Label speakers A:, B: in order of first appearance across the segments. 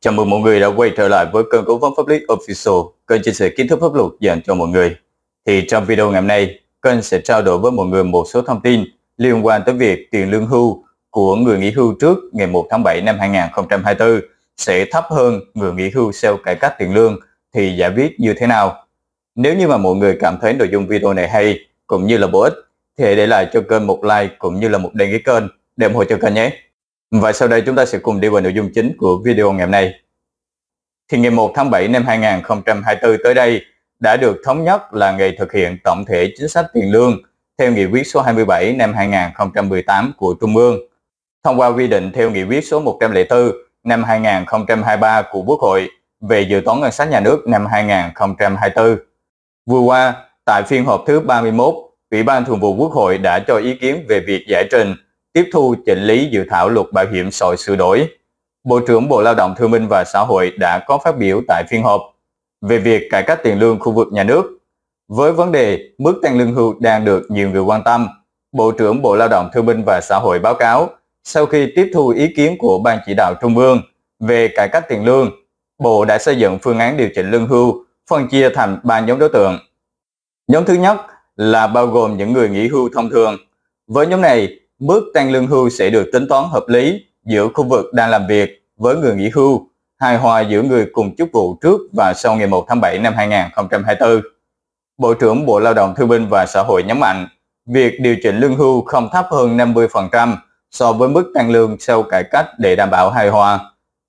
A: Chào mừng mọi người đã quay trở lại với kênh cố vấn pháp lý Official, kênh chia sẻ kiến thức pháp luật dành cho mọi người. Thì trong video ngày hôm nay, kênh sẽ trao đổi với mọi người một số thông tin liên quan tới việc tiền lương hưu của người nghỉ hưu trước ngày 1 tháng 7 năm 2024 sẽ thấp hơn người nghỉ hưu sau cải cách tiền lương thì giải quyết như thế nào. Nếu như mà mọi người cảm thấy nội dung video này hay cũng như là bổ ích thì hãy để lại cho kênh một like cũng như là một đăng ký kênh để ủng hộ cho kênh nhé. Và sau đây chúng ta sẽ cùng đi vào nội dung chính của video ngày hôm nay. Thì ngày 1 tháng 7 năm 2024 tới đây đã được thống nhất là ngày thực hiện tổng thể chính sách tiền lương theo nghị quyết số 27 năm 2018 của Trung ương. Thông qua quy định theo nghị quyết số 104 năm 2023 của Quốc hội về dự toán ngân sách nhà nước năm 2024. Vừa qua, tại phiên họp thứ 31, Ủy ban Thường vụ Quốc hội đã cho ý kiến về việc giải trình tiếp thu chỉnh lý dự thảo luật bảo hiểm xã hội sửa đổi. Bộ trưởng Bộ Lao động Thương minh và Xã hội đã có phát biểu tại phiên họp về việc cải cách tiền lương khu vực nhà nước. Với vấn đề mức tăng lương hưu đang được nhiều người quan tâm, Bộ trưởng Bộ Lao động Thương minh và Xã hội báo cáo sau khi tiếp thu ý kiến của Ban chỉ đạo Trung ương về cải cách tiền lương, Bộ đã xây dựng phương án điều chỉnh lương hưu phân chia thành 3 nhóm đối tượng. Nhóm thứ nhất là bao gồm những người nghỉ hưu thông thường. Với nhóm này, Mức tăng lương hưu sẽ được tính toán hợp lý giữa khu vực đang làm việc với người nghỉ hưu, hài hòa giữa người cùng chức vụ trước và sau ngày 1 tháng 7 năm 2024. Bộ trưởng Bộ Lao động Thương binh và Xã hội nhấn mạnh, việc điều chỉnh lương hưu không thấp hơn 50% so với mức tăng lương sau cải cách để đảm bảo hài hòa.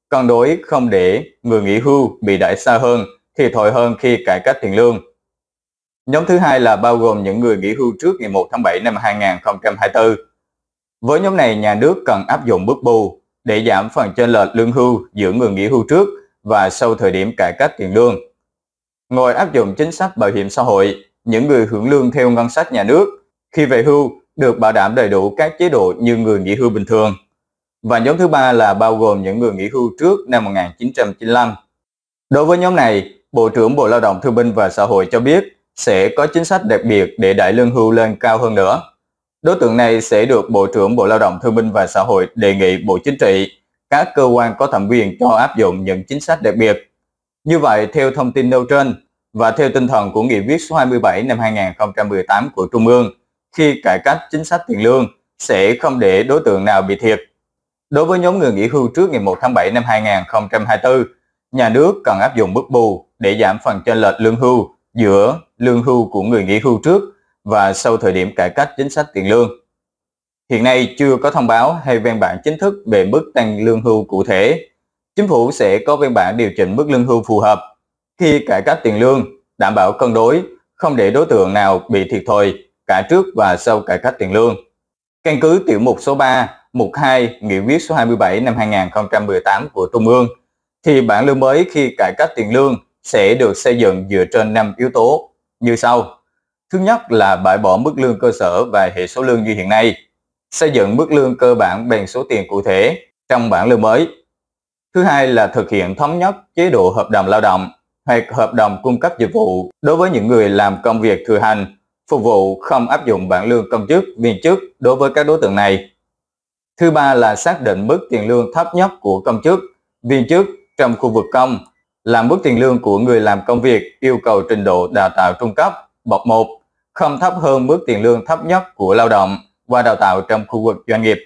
A: Còn đối không để người nghỉ hưu bị đẩy xa hơn, thì thòi hơn khi cải cách tiền lương. Nhóm thứ hai là bao gồm những người nghỉ hưu trước ngày 1 tháng 7 năm 2024 với nhóm này, nhà nước cần áp dụng bước bù để giảm phần chênh lệch lương hưu giữa người nghỉ hưu trước và sau thời điểm cải cách tiền lương. Ngồi áp dụng chính sách bảo hiểm xã hội, những người hưởng lương theo ngân sách nhà nước khi về hưu được bảo đảm đầy đủ các chế độ như người nghỉ hưu bình thường. Và nhóm thứ ba là bao gồm những người nghỉ hưu trước năm 1995. Đối với nhóm này, Bộ trưởng Bộ Lao động Thương binh và Xã hội cho biết sẽ có chính sách đặc biệt để đẩy lương hưu lên cao hơn nữa. Đối tượng này sẽ được Bộ trưởng Bộ Lao động Thương binh và Xã hội đề nghị Bộ Chính trị, các cơ quan có thẩm quyền cho áp dụng những chính sách đặc biệt. Như vậy, theo thông tin nêu trên và theo tinh thần của Nghị quyết số 27 năm 2018 của Trung ương, khi cải cách chính sách tiền lương sẽ không để đối tượng nào bị thiệt. Đối với nhóm người nghỉ hưu trước ngày 1 tháng 7 năm 2024, nhà nước cần áp dụng mức bù để giảm phần chênh lệch lương hưu giữa lương hưu của người nghỉ hưu trước và sau thời điểm cải cách chính sách tiền lương. Hiện nay chưa có thông báo hay văn bản chính thức về mức tăng lương hưu cụ thể. Chính phủ sẽ có văn bản điều chỉnh mức lương hưu phù hợp khi cải cách tiền lương, đảm bảo cân đối, không để đối tượng nào bị thiệt thòi cả trước và sau cải cách tiền lương. Căn cứ tiểu mục số 3, mục 2, nghị quyết số 27 năm 2018 của Trung ương, thì bảng lương mới khi cải cách tiền lương sẽ được xây dựng dựa trên 5 yếu tố như sau. Thứ nhất là bãi bỏ mức lương cơ sở và hệ số lương như hiện nay, xây dựng mức lương cơ bản bằng số tiền cụ thể trong bảng lương mới. Thứ hai là thực hiện thống nhất chế độ hợp đồng lao động hoặc hợp đồng cung cấp dịch vụ đối với những người làm công việc thừa hành, phục vụ không áp dụng bảng lương công chức, viên chức đối với các đối tượng này. Thứ ba là xác định mức tiền lương thấp nhất của công chức, viên chức trong khu vực công là mức tiền lương của người làm công việc yêu cầu trình độ đào tạo trung cấp, bậc 1 không thấp hơn mức tiền lương thấp nhất của lao động qua đào tạo trong khu vực doanh nghiệp.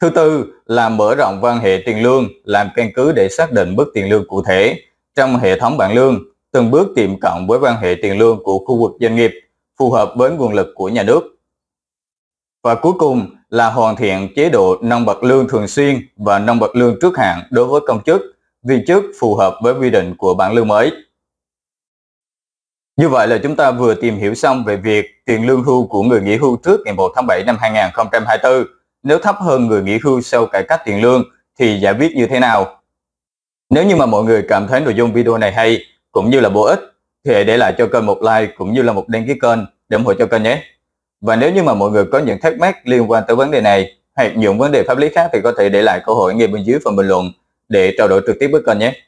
A: Thứ tư là mở rộng quan hệ tiền lương làm căn cứ để xác định mức tiền lương cụ thể trong hệ thống bảng lương, từng bước tiệm cận với quan hệ tiền lương của khu vực doanh nghiệp phù hợp với nguồn lực của nhà nước. Và cuối cùng là hoàn thiện chế độ nâng bậc lương thường xuyên và nâng bậc lương trước hạn đối với công chức, viên chức phù hợp với quy định của bảng lương mới. Như vậy là chúng ta vừa tìm hiểu xong về việc tiền lương hưu của người nghỉ hưu trước ngày 1 tháng 7 năm 2024 nếu thấp hơn người nghỉ hưu sau cải cách tiền lương thì giải quyết như thế nào. Nếu như mà mọi người cảm thấy nội dung video này hay cũng như là bổ ích thì hãy để lại cho kênh một like cũng như là một đăng ký kênh để ủng hộ cho kênh nhé. Và nếu như mà mọi người có những thắc mắc liên quan tới vấn đề này hoặc những vấn đề pháp lý khác thì có thể để lại câu hỏi ngay bên dưới phần bình luận để trao đổi trực tiếp với kênh nhé.